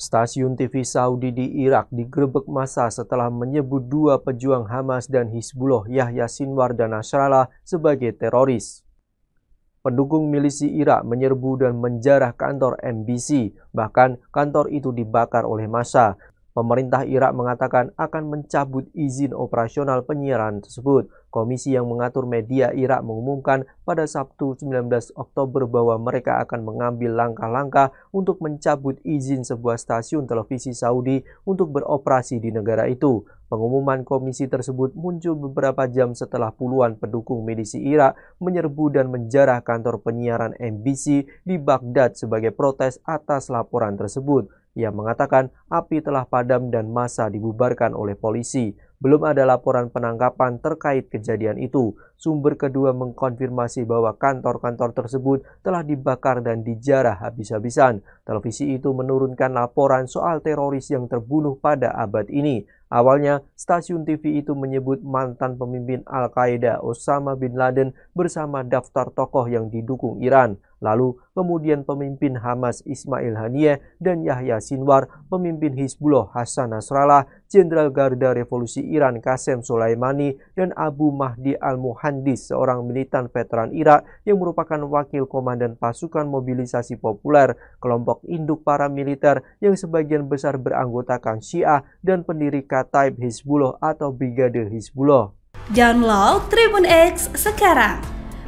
Stasiun TV Saudi di Irak digerebek massa setelah menyebut dua pejuang Hamas dan Hizbullah Yahya Sinwar dan Nasrallah sebagai teroris. Pendukung milisi Irak menyerbu dan menjarah kantor MBC, bahkan kantor itu dibakar oleh massa. Pemerintah Irak mengatakan akan mencabut izin operasional penyiaran tersebut. Komisi yang mengatur media Irak mengumumkan pada Sabtu 19 Oktober bahwa mereka akan mengambil langkah-langkah untuk mencabut izin sebuah stasiun televisi Saudi untuk beroperasi di negara itu. Pengumuman komisi tersebut muncul beberapa jam setelah puluhan pendukung milisi Irak menyerbu dan menjarah kantor penyiaran MBC di Baghdad sebagai protes atas laporan tersebut. Ia mengatakan api telah padam dan masa dibubarkan oleh polisi. Belum ada laporan penangkapan terkait kejadian itu. Sumber kedua mengkonfirmasi bahwa kantor-kantor tersebut telah dibakar dan dijarah habis-habisan. Televisi itu menurunkan laporan soal teroris yang terbunuh pada abad ini. Awalnya, stasiun TV itu menyebut mantan pemimpin Al-Qaeda Osama bin Laden bersama daftar tokoh yang didukung Iran. Lalu kemudian pemimpin Hamas Ismail Haniyeh dan Yahya Sinwar, pemimpin Hizbullah Hasan Nasrallah, Jenderal Garda Revolusi Iran Qasem Soleimani, dan Abu Mahdi Al-Muhandis, seorang militan veteran Irak yang merupakan wakil komandan pasukan mobilisasi populer, kelompok induk para militer yang sebagian besar beranggotakan Syiah dan pendiri Kataib Hizbullah atau Brigade Hizbullah. Download Tribun X sekarang